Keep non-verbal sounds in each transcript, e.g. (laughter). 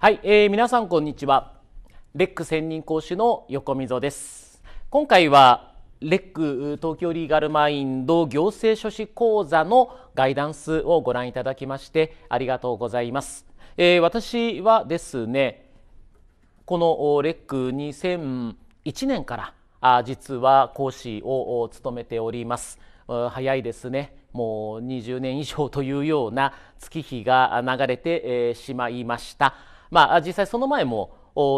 はい、えー、皆さんこんにちは。レック専任講師の横溝です。今回はレック東京リーガルマインド行政書士講座のガイダンスをご覧いただきましてありがとうございます。えー、私はですね、このレック2001年からあ実は講師を務めております。早いですね。もう20年以上というような月日が流れてしまいました。まあ、実際その前も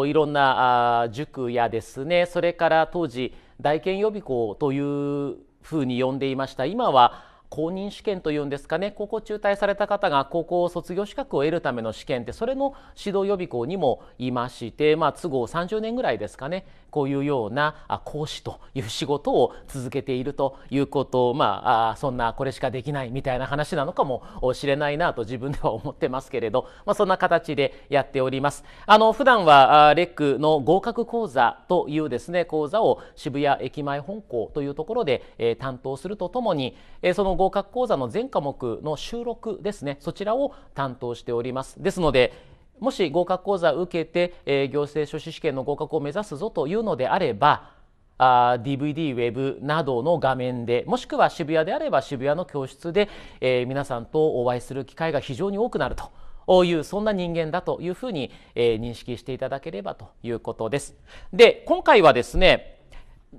いろんな塾やですねそれから当時大研予備校というふうに呼んでいました今は公認試験というんですかね高校中退された方が高校卒業資格を得るための試験ってそれの指導予備校にもいまして、まあ、都合30年ぐらいですかねこういうような講師という仕事を続けているということまあそんなこれしかできないみたいな話なのかもしれないなと自分では思ってますけれど、まあ、そんな形でやっております。あの普段はレックの合格講座というですね講座を渋谷駅前本校というところで、え担当するとともに、えその合格講座の全科目の収録ですねそちらを担当しておりますですのでもし合格講座を受けて、えー、行政書士試験の合格を目指すぞというのであればあ DVD、ウェブなどの画面でもしくは渋谷であれば渋谷の教室で、えー、皆さんとお会いする機会が非常に多くなると。いうそんな人間だというふうに、えー、認識していただければということです。で今回はですね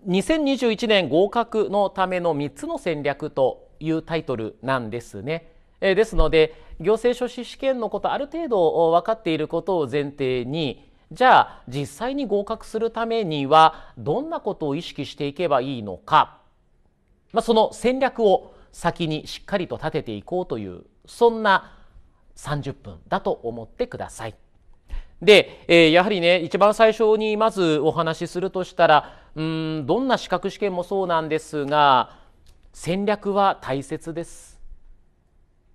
2021年合格のための3つの戦略というタイトルなんですね。えですので行政書士試験のことある程度分かっていることを前提にじゃあ実際に合格するためにはどんなことを意識していけばいいのか、まあ、その戦略を先にしっかりと立てていこうというそんな30分だと思ってください。で、えー、やはりね一番最初にまずお話しするとしたらうんどんな資格試験もそうなんですが戦略は大切です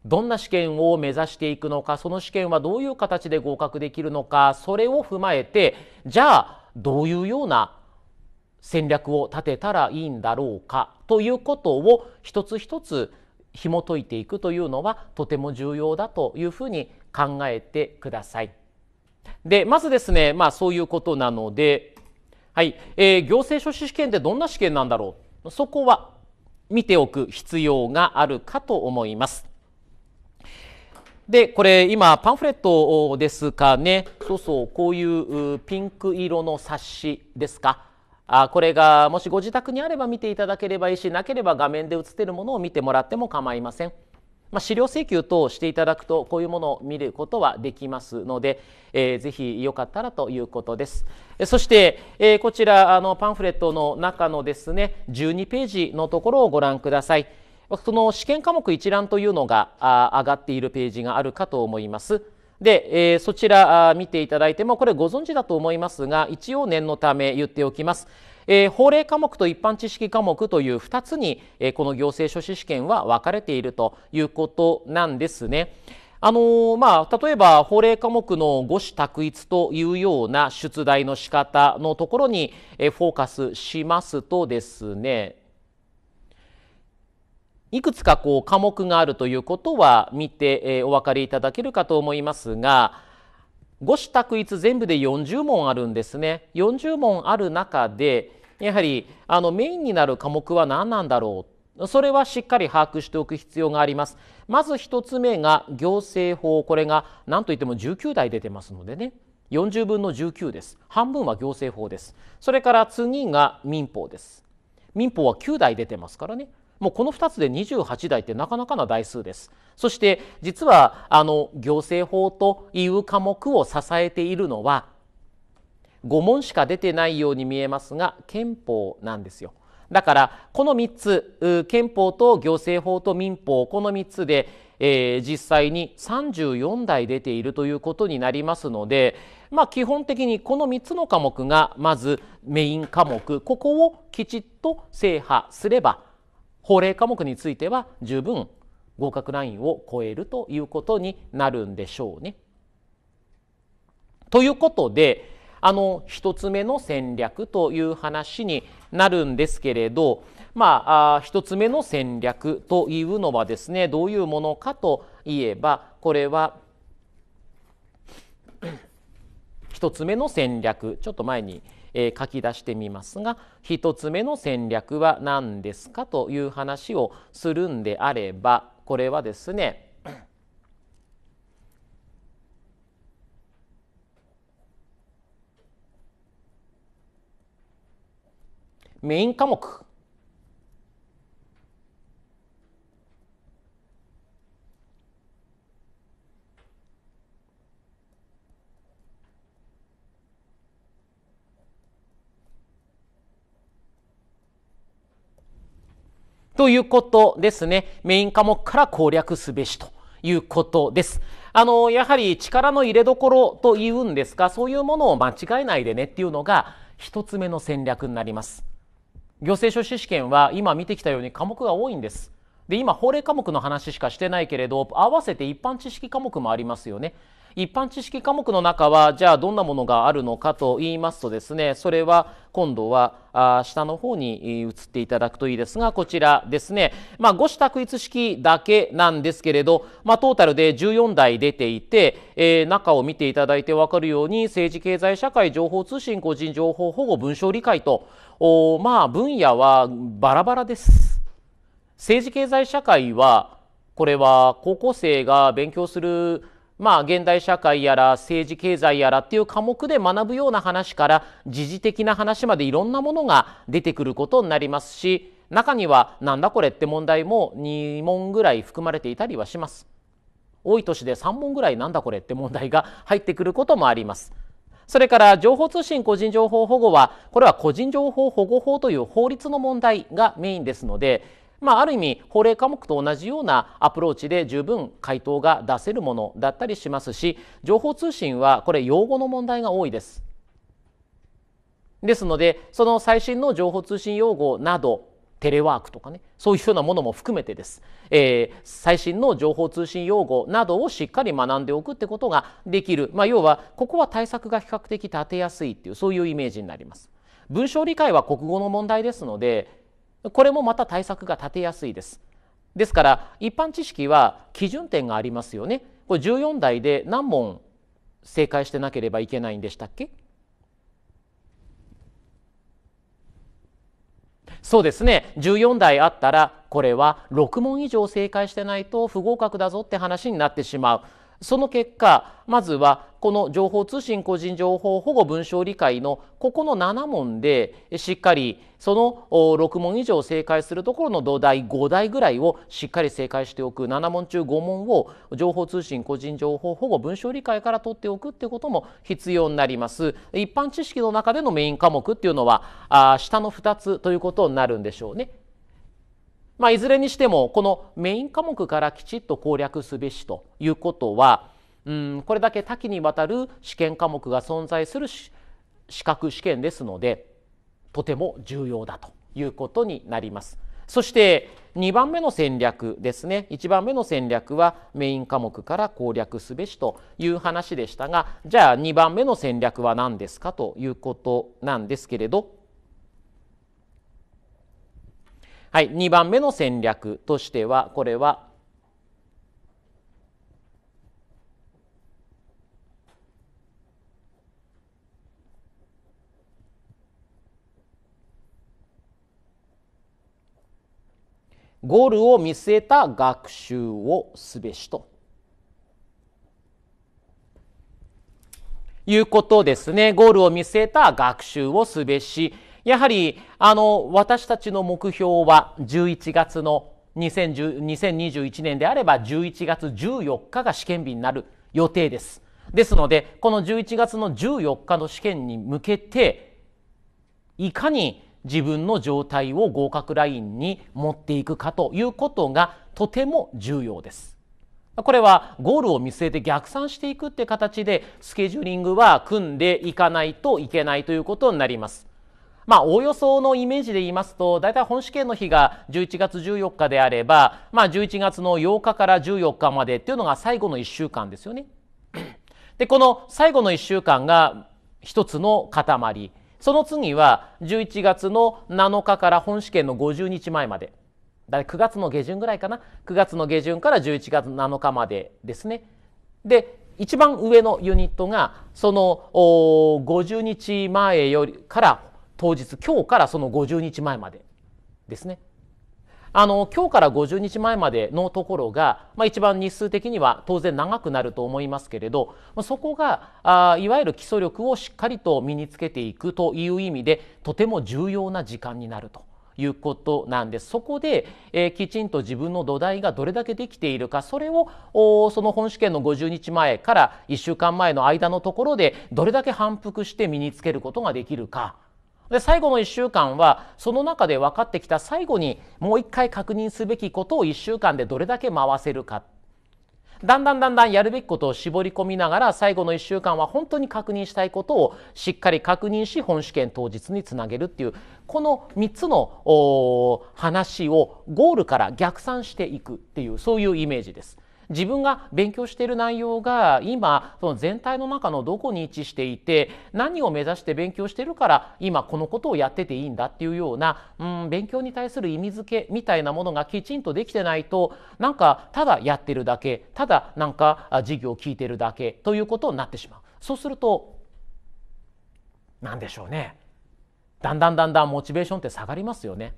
どんな試験を目指していくのかその試験はどういう形で合格できるのかそれを踏まえてじゃあどういうような戦略を立てたらいいんだろうかということを一つ一つ紐解いていくというのはとても重要だというふうに考えてください。でまずですねまあそういうことなので、はいえー、行政書士試験ってどんな試験なんだろうそこは見ておく必要があるかと思います。で、これ今パンフレットですかね。そうそう、こういうピンク色の冊子ですか。あこれがもしご自宅にあれば見ていただければいいし、なければ画面で映っているものを見てもらっても構いません。まあ、資料請求等をしていただくとこういうものを見ることはできますので、えー、ぜひよかったらということです。そして、えー、こちらあのパンフレットの中のですね12ページのところをご覧ください。その試験科目一覧というのが上がっているページがあるかと思います。で、えー、そちら見ていただいてもこれご存知だと思いますが一応念のため言っておきます。えー、法令科目と一般知識科目という2つに、えー、この行政書士試験は分かれているということなんですね。あのー、まあ、例えば法令科目の五種択一というような出題の仕方のところに、えフォーカスしますとですねいくつかこう科目があるということは見て、えお分かりいただけるかと思いますが五種択一全部で40問あるんですね40問ある中でやはりあのメインになる科目は何なんだろうそれはしっかり把握しておく必要がありますまず1つ目が行政法これが何といっても19台出てますのでね40分の19です半分は行政法ですそれから次が民法です民法は9台出てますからねもうこの2つで28台ってなかなかな台数です。そして実はあの行政法という科目を支えているのは5問しか出てないように見えますが憲法なんですよ。だからこの3つ憲法と行政法と民法この3つで、えー、実際に34台出ているということになりますので、まあ、基本的にこの3つの科目がまずメイン科目ここをきちっと制覇すれば法令科目については十分合格ラインを超えるということになるんでしょうね。ということであの1つ目の戦略という話になるんですけれど、まあ、あ1つ目の戦略というのはですねどういうものかといえばこれは1 (coughs) つ目の戦略ちょっと前に、えー、書き出してみますが1つ目の戦略は何ですかという話をするんであればこれはですねメイン科目ということですね。メイン科目から攻略すべしということです。あの、やはり力の入れどころというんですか、そういうものを間違えないでねっていうのが一つ目の戦略になります。行政書士試験は今見てきたように科目が多いんですで今法令科目の話しかしてないけれど合わせて一般知識科目もありますよね一般知識科目の中はじゃあどんなものがあるのかと言いますとですねそれは今度は下の方に移っていただくといいですがこちらですね、まあ、五子択一式だけなんですけれど、まあ、トータルで14台出ていて、えー、中を見ていただいて分かるように政治経済社会情報通信個人情報保護文章理解とおまあ分野はバラバラです。政治経済社会はこれは高校生が勉強するまあ、現代社会やら政治経済やらっていう科目で学ぶような話から時事的な話までいろんなものが出てくることになりますし中にはなんだこれって問題も2問ぐらい含まれていたりはします多い年で3問ぐらいなんだこれって問題が入ってくることもありますそれから情報通信個人情報保護はこれは個人情報保護法という法律の問題がメインですのでまあ、ある意味法令科目と同じようなアプローチで十分回答が出せるものだったりしますし情報通信はこれ用語の問題が多いです。ですのでその最新の情報通信用語などテレワークとかねそういうようなものも含めてです、えー、最新の情報通信用語などをしっかり学んでおくってことができる、まあ、要はここは対策が比較的立てやすいっていうそういうイメージになります。文章理解は国語の問題ですのでこれもまた対策が立てやすいです。ですから一般知識は基準点がありますよね。これ14題で何問正解してなければいけないんでしたっけそうですね14題あったらこれは6問以上正解してないと不合格だぞって話になってしまうその結果まずはこの情報通信個人情報保護文章理解のここの7問でしっかりその6問以上正解するところの土台5台ぐらいをしっかり正解しておく7問中5問を情報通信個人情報保護文章理解から取っておくっていうことも必要になります一般知識の中でのメイン科目っていうのはあ下の2つということになるんでしょうね。まあ、いずれにしてもこのメイン科目からきちっと攻略すべしということはうんこれだけ多岐にわたる試験科目が存在する資格試験ですのでとても重要だということになります。そして2番目の戦略ですね1番目の戦略はメイン科目から攻略すべしという話でしたがじゃあ2番目の戦略は何ですかということなんですけれどはい、2番目の戦略としては、これは、ゴールを見据えた学習をすべしということですね。ゴールを見据えた学習をすべし。やはりあの私たちの目標は11月の2021年であれば11月14日が試験日になる予定です。ですのでこの11月の14日の試験に向けていかに自分の状態を合格ラインに持っていくかということがとても重要です。これはゴールを見据えて逆算していくって形でスケジューリングは組んでいかないといけないということになります。まあ、おおよそのイメージで言いますと、大体本試験の日が11月14日であれば、まあ、11月の8日から14日までっていうのが最後の1週間ですよね。で、この最後の1週間が一つの塊。その次は11月の7日から本試験の50日前まで。だ9月の下旬ぐらいかな。9月の下旬から11月7日までですね。で、一番上のユニットがその50日前よりから当日今日からその50日前までですねあの今日から50日前までのところが、まあ、一番日数的には当然長くなると思いますけれどそこがあいわゆる基礎力をしっかりと身につけていくという意味でとても重要な時間になると。いうことなんですそこで、えー、きちんと自分の土台がどれだけできているかそれをその本試験の50日前から1週間前の間のところでどれだけ反復して身につけることができるか。で最後の1週間はその中で分かってきた最後にもう一回確認すべきことを1週間でどれだけ回せるかだんだんだんだんやるべきことを絞り込みながら最後の1週間は本当に確認したいことをしっかり確認し本試験当日につなげるっていうこの3つの話をゴールから逆算していくっていうそういうイメージです。自分が勉強している内容が今その全体の中のどこに位置していて何を目指して勉強してるから今このことをやってていいんだっていうような、うん、勉強に対する意味付けみたいなものがきちんとできてないとなんかただやってるだけただなんか授業を聞いてるだけということになってしまう。そうすると何でしょうねだんだんだんだんモチベーションって下がりますよね。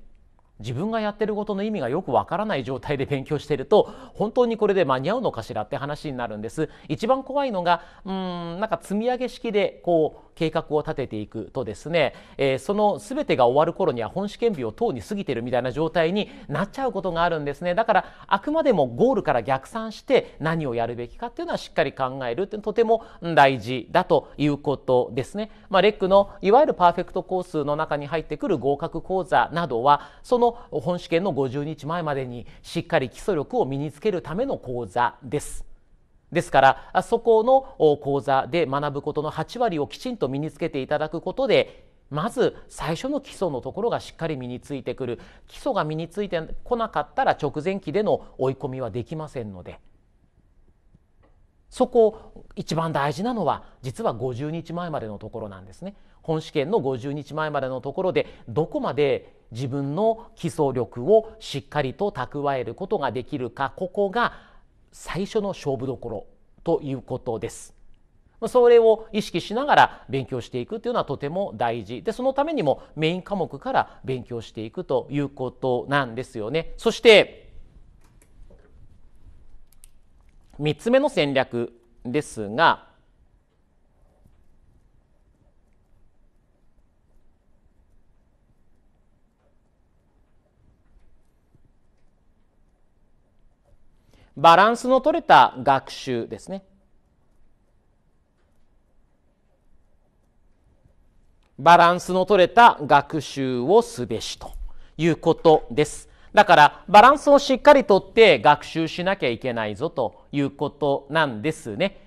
自分がやってることの意味がよくわからない状態で勉強していると本当にこれで間に合うのかしらって話になるんです一番怖いのがうんなんか積み上げ式でこう計画を立てていくとですね、えー、その全てが終わる頃には本試験日をとうに過ぎてるみたいな状態になっちゃうことがあるんですねだからあくまでもゴールから逆算して何をやるべきかっていうのはしっかり考えるってとても大事だということですね。まあ、レックのいわゆるパーフェクトコースの中に入ってくる合格講座などはその本試験の50日前までにしっかり基礎力を身につけるための講座です。ですからそこの講座で学ぶことの8割をきちんと身につけていただくことでまず最初の基礎のところがしっかり身についてくる基礎が身についてこなかったら直前期での追い込みはできませんのでそこ一番大事なのは実は50日前までのところなんですね。本試験の50日前までのところでどこまで自分の基礎力をしっかりと蓄えることができるかここが最初の勝負どころということです。それを意識しながら勉強していくというのはとても大事でそのためにもメイン科目から勉強していくということなんですよね。そして3つ目の戦略ですがバランスの取れた学習ですねバランスの取れた学習をすべしということですだからバランスをしっかりとって学習しなきゃいけないぞということなんですね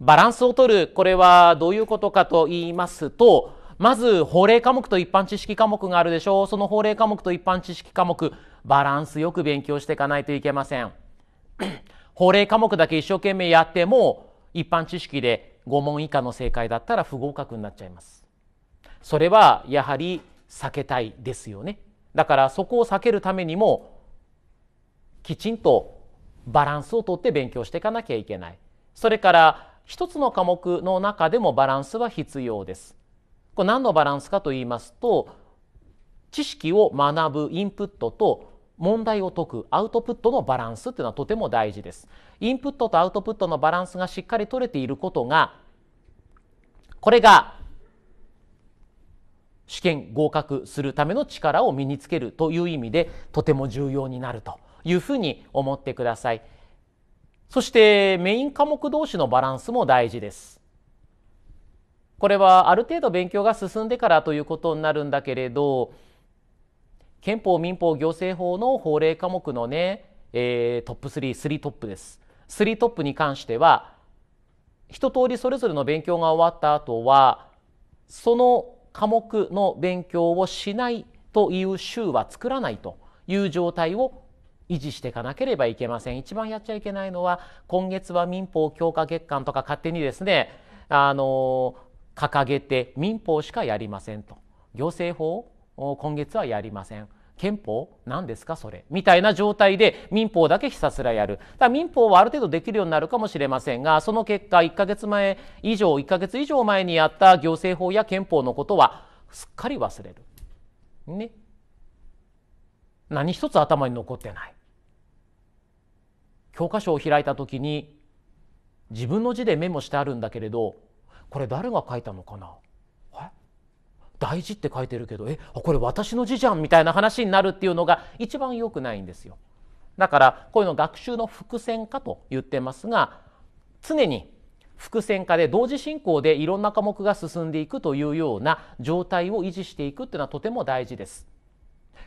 バランスを取るこれはどういうことかと言いますとまず法令科目と一般知識科目があるでしょうその法令科目と一般知識科目バランスよく勉強していかないといけません。(clears throat) 法令科目だけ一生懸命やっても一般知識で5問以下の正解だったら不合格になっちゃいます。それはやはり避けたいですよね。だからそこを避けるためにもきちんとバランスをとって勉強していかなきゃいけない。それから一つの科目の中でもバランスは必要です。これ何のバランスかと言いますと知識を学ぶインプットと問題を解くアウトプットのバランスっていうのはとても大事です。インプットとアウトプットのバランスがしっかり取れていることがこれが試験合格するための力を身につけるという意味でとても重要になるというふうに思ってください。そしてメイン科目同士のバランスも大事です。これはある程度勉強が進んでからということになるんだけれど憲法民法行政法の法令科目のね、えー、トップ3、3トップです。3トップに関しては一通りそれぞれの勉強が終わった後はその科目の勉強をしないという週は作らないという状態を維持していかなければいけません一番やっちゃいけないのは今月は民法強化月間とか勝手にですねあの掲げて民法しかやりませんと行政法今月はやりません憲法何ですかそれみたいな状態で民法だけひたすらやるだ民法はある程度できるようになるかもしれませんがその結果1ヶ月前以上1ヶ月以上前にやった行政法や憲法のことはすっかり忘れるね何一つ頭に残ってない教科書を開いた時に自分の字でメモしてあるんだけれどこれ誰が書いたのかな大事って書いてるけどえこれ私の字じゃんみたいな話になるっていうのが一番良くないんですよ。だからこういうの学習の伏線化と言ってますが常に伏線化で同時進行でいろんな科目が進んでいくというような状態を維持していくっていうのはとても大事です。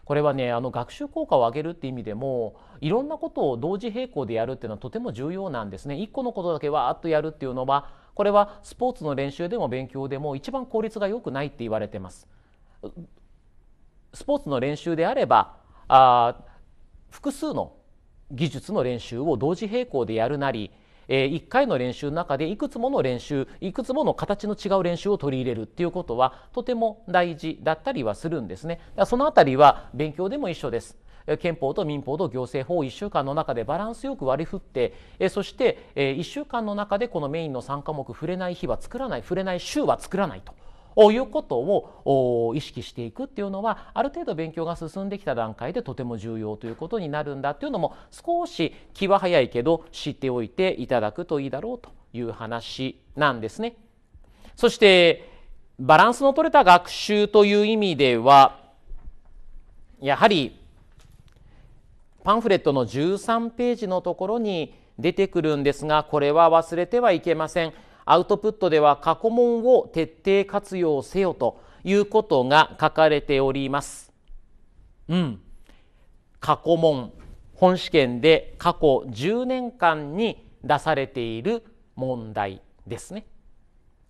これはねあの学習効果を上げるって意味でもいろんなことを同時並行でやるっていうのはとても重要なんですね。1個のことだけわーっとやるっていうのはこれはスポーツの練習でも勉強でも一番効率が良くないって言われてます。スポーツの練習であればあ複数の技術の練習を同時並行でやるなりえー、1回の練習の中でいくつもの練習いくつもの形の違う練習を取り入れるっていうことはとても大事だったりはするんですね。そのあたりは勉強でも一緒です。憲法と民法と行政法を1週間の中でバランスよく割り振ってそして1週間の中でこのメインの3科目触れない日は作らない触れない週は作らないと。いうことを意識していくっていうのはある程度勉強が進んできた段階でとても重要ということになるんだっていうのも少し気は早いけど知っておいていただくといいだろうという話なんですね。そしてバランスの取れた学習という意味ではやはりパンフレットの13ページのところに出てくるんですがこれは忘れてはいけません。アウトプットでは過去問を徹底活用せよということが書かれております。うん、過去問本試験で過去10年間に出されている問題ですね。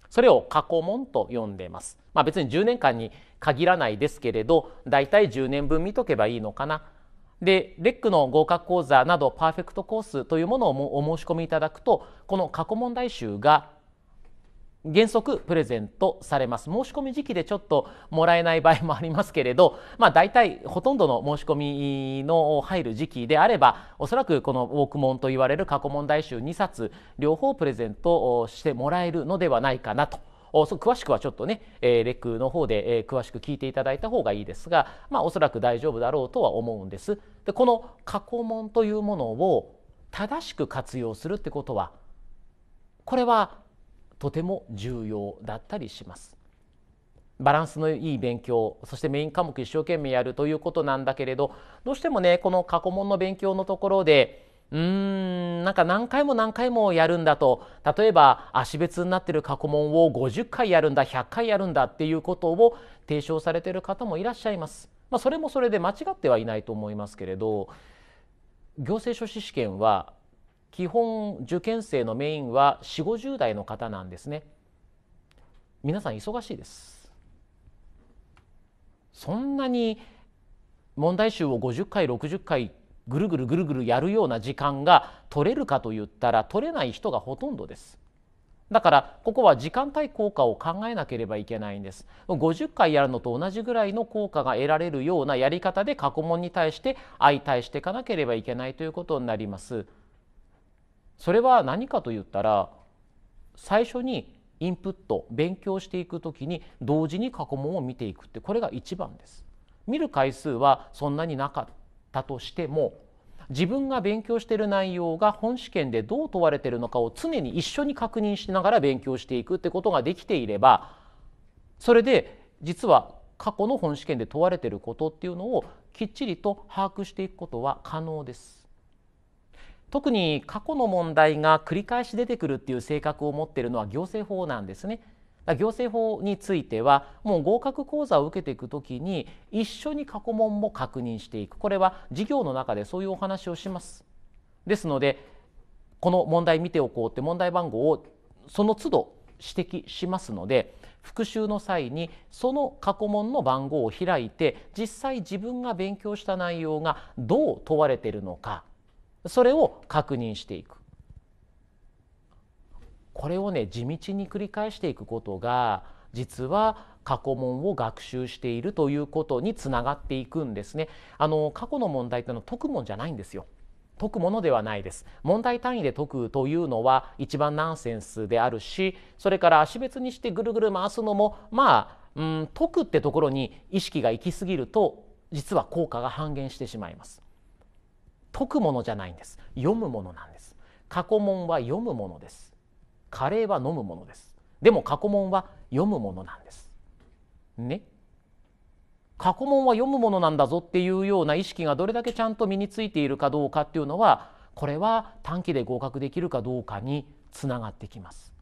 それを過去問と呼んでます。まあ、別に10年間に限らないですけれどだ大体10年分見とけばいいのかな。でレックの合格講座などパーフェクトコースというものをお申し込みいただくとこの過去問題集が原則プレゼントされます申し込み時期でちょっともらえない場合もありますけれど、まあ、大体ほとんどの申し込みの入る時期であればおそらくこのウォークモンといわれる過去問題集2冊両方プレゼントしてもらえるのではないかなと。詳しくはちょっとね、えー、レクの方で、えー、詳しく聞いていただいた方がいいですが、まあ、おそらく大丈夫だろうとは思うんです。でこの過去問というものを正しく活用するってことはこれはとても重要だったりします。バランスのいい勉強そしてメイン科目一生懸命やるということなんだけれどどうしてもねこの過去問の勉強のところでうーんなんか何回も何回もやるんだと例えば足別になってる過去問を50回やるんだ100回やるんだっていうことを提唱されてる方もいらっしゃいます。まあ、それもそれで間違ってはいないと思いますけれど行政書士試験は基本受験生のメインは4 5 0代の方なんですね皆さん忙しいですそんなに問題集を50回60回ぐるぐるぐるぐるやるような時間が取れるかと言ったら取れない人がほとんどですだからここは時間対効果を考えなければいけないんです50回やるのと同じぐらいの効果が得られるようなやり方で過去問に対して相対していかなければいけないということになります。それは何かと言ったら最初にインプット勉強していくときに同時に過去問を見ていくってこれが一番です。見る回数はそんなになかったとしても自分が勉強している内容が本試験でどう問われているのかを常に一緒に確認しながら勉強していくってことができていればそれで実は過去の本試験で問われていることっていうのをきっちりと把握していくことは可能です。特に過去の問題が繰り返し出てくるっていう性格を持っているのは行政法なんですね。行政法についてはもう合格講座を受けていくときに一緒に過去問も確認していくこれは授業の中でそういうお話をします。ですのでこの問題見ておこうって問題番号をその都度指摘しますので復習の際にその過去問の番号を開いて実際自分が勉強した内容がどう問われているのかそれを確認していくこれをね地道に繰り返していくことが実は過去問を学習しているということにつながっていくんですね。あの過去の問題というのは解くもんじゃないんですよ。解くものではないです問題単位で解くというのは一番ナンセンスであるしそれから足別にしてぐるぐる回すのもまあ、うん、解くってところに意識が行き過ぎると実は効果が半減してしまいます。解くものじゃないんです読むものなんです過去問は読むものですカレーは飲むものですでも過去問は読むものなんですね過去問は読むものなんだぞっていうような意識がどれだけちゃんと身についているかどうかっていうのはこれは短期で合格できるかどうかにつながってきます。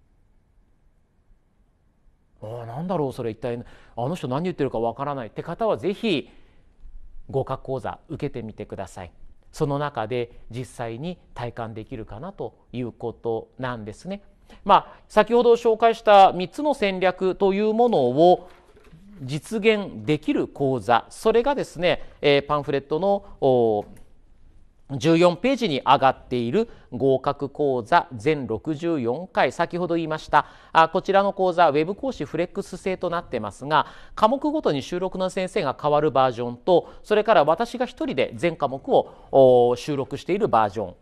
ああなんだろうそれ一体あの人何言ってるかわからないって方はぜひ合格講座受けてみてください。その中で実際に体感できるかなということなんですね。まあ、先ほど紹介した3つの戦略というものを実現できる講座それがですね、えー、パンフレットの14ページに上がっている合格講座全64回先ほど言いましたこちらの講座 web 講師フレックス制となってますが科目ごとに収録の先生が変わるバージョンとそれから私が1人で全科目を収録しているバージョン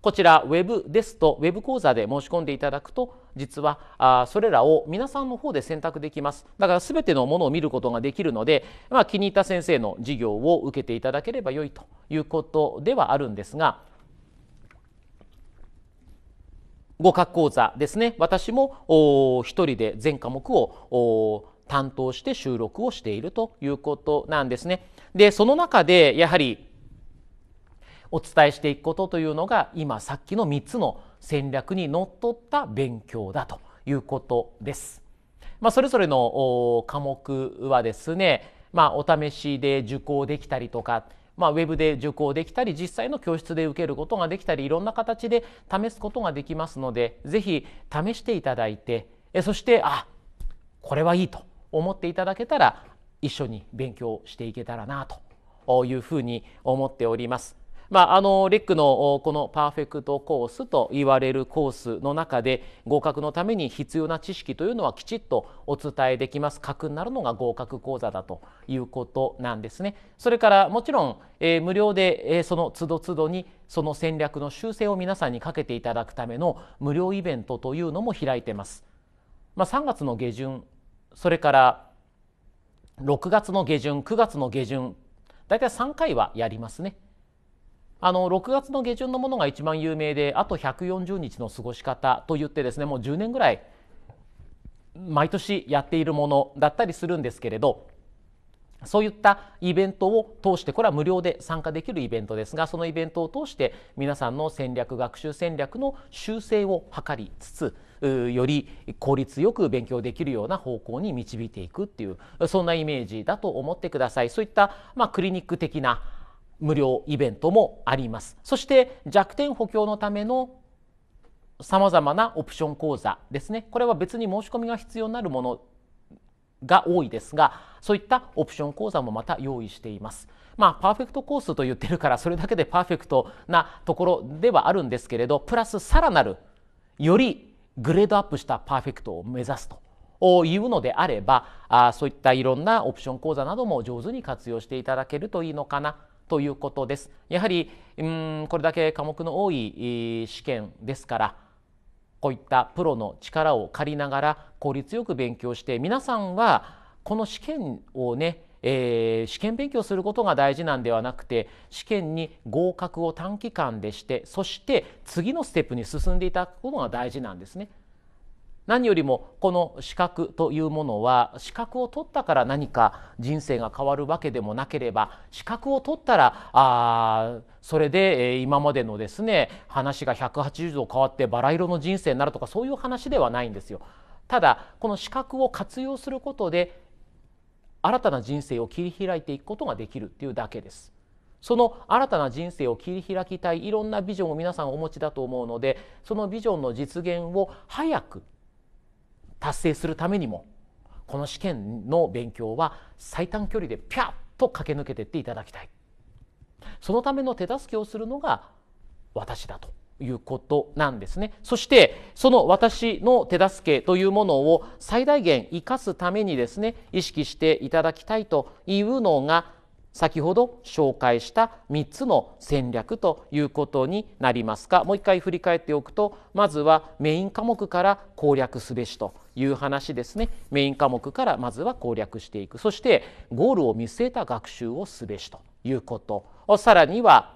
こちらウェブですとウェブ講座で申し込んでいただくと実はあそれらを皆さんの方で選択できますだから全てのものを見ることができるので、まあ、気に入った先生の授業を受けていただければよいということではあるんですが合格講座ですね私も1人で全科目を担当して収録をしているということなんですね。でその中でやはりお伝えしていくことというのが今さっきの3つの戦略にのっとった勉強だということです。まあ、それぞれの科目はですね、まあ、お試しで受講できたりとか、まあ、ウェブで受講できたり実際の教室で受けることができたりいろんな形で試すことができますので是非試していただいてそしてあこれはいいと思っていただけたら一緒に勉強していけたらなというふうに思っております。まあ、あのレックのこのパーフェクトコースと言われるコースの中で合格のために必要な知識というのはきちっとお伝えできます核になるのが合格講座だということなんですね。それからもちろん、えー、無料で、えー、その都度都度にその戦略の修正を皆さんにかけていただくための無料イベントというのも開いてます。まあ、3月の下旬それから6月の下旬9月の下旬大体3回はやりますね。あの6月の下旬のものが一番有名であと140日の過ごし方といってですねもう10年ぐらい毎年やっているものだったりするんですけれどそういったイベントを通してこれは無料で参加できるイベントですがそのイベントを通して皆さんの戦略学習戦略の修正を図りつつより効率よく勉強できるような方向に導いていくっていうそんなイメージだと思ってください。そういった、まあ、クリニック的な無料イベントもありますそして弱点補強のためのさまざまなオプション講座ですねこれは別に申し込みが必要になるものが多いですがそういったオプション講座もまた用意しています。まあ、パーフェクトコースと言ってるからそれだけでパーフェクトなところではあるんですけれどプラスさらなるよりグレードアップしたパーフェクトを目指すというのであればあそういったいろんなオプション講座なども上手に活用していただけるといいのかなということです。やはりんこれだけ科目の多い試験ですからこういったプロの力を借りながら効率よく勉強して皆さんはこの試験をねえー、試験勉強することが大事なんではなくて試験に合格を短期間でしてそして次のステップに進んでいただくことが大事なんですね。何よりもこの資格というものは資格を取ったから何か人生が変わるわけでもなければ資格を取ったらあそれで今までのですね話が180度変わってバラ色の人生になるとかそういう話ではないんですよ。ただこの資格を活用することで新たな人生を切り開いていくことができるっていうだけです。その新たな人生を切り開きたいいろんなビジョンを皆さんお持ちだと思うのでそのビジョンの実現を早く達成するためにもこの試験の勉強は最短距離でピャッと駆け抜けていっていただきたいそのための手助けをするのが私だということなんですねそしてその私の手助けというものを最大限生かすためにですね意識していただきたいというのが先ほど紹介した3つの戦略ということになりますがもう一回振り返っておくとまずはメイン科目から攻略すべしという話ですねメイン科目からまずは攻略していくそしてゴールを見据えた学習をすべしということさらには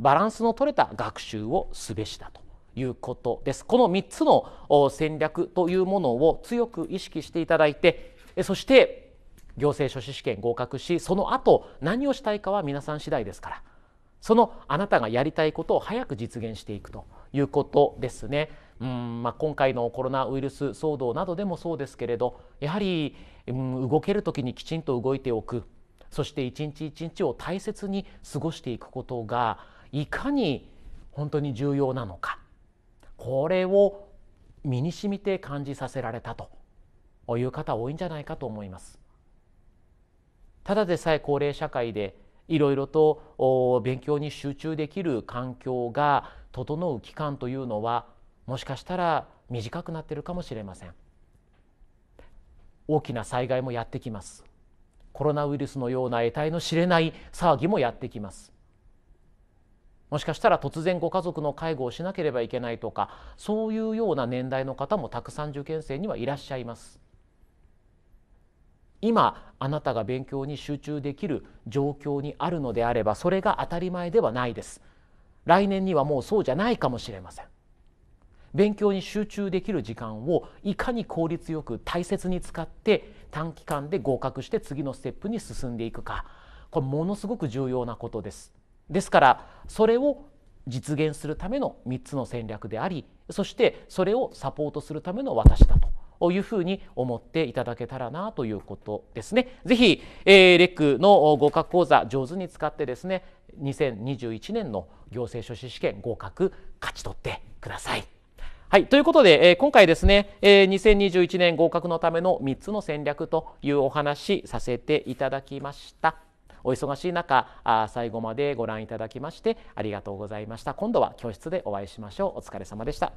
バランスの取れた学習をすべしだということですこの3つの戦略というものを強く意識していただいてそして行政書士試験合格しその後何をしたいかは皆さん次第ですからそのあなたがやりたいことを早く実現していくということですね。うんまあ、今回のコロナウイルス騒動などでもそうですけれどやはり、うん、動ける時にきちんと動いておくそして一日一日を大切に過ごしていくことがいかに本当に重要なのかこれを身にしみて感じさせられたという方多いんじゃないかと思います。ただでさえ高齢社会でいろいろと勉強に集中できる環境が整う期間というのはもしかしたら短くなってるかもしれません大きな災害もやってきますコロナウイルスのような得体の知れない騒ぎもやってきますもしかしたら突然ご家族の介護をしなければいけないとかそういうような年代の方もたくさん受験生にはいらっしゃいます今あなたが勉強に集中できる状況にあるのであればそれが当たり前ではないです来年にはもうそうじゃないかもしれません勉強に集中できる時間をいかに効率よく大切に使って短期間で合格して次のステップに進んでいくかこれものすごく重要なことです。ですからそれを実現するための3つの戦略でありそしてそれをサポートするための私だというふうに思っていただけたらなということですね。ぜひ、えー、レックの合格講座上手に使ってですね2021年の行政書士試験合格勝ち取ってください。はい、ということで、えー、今回ですね、えー、2021年合格のための3つの戦略というお話させていただきました。お忙しい中あ最後までご覧いただきましてありがとうございました今度は教室でお会いしましょうお疲れ様でした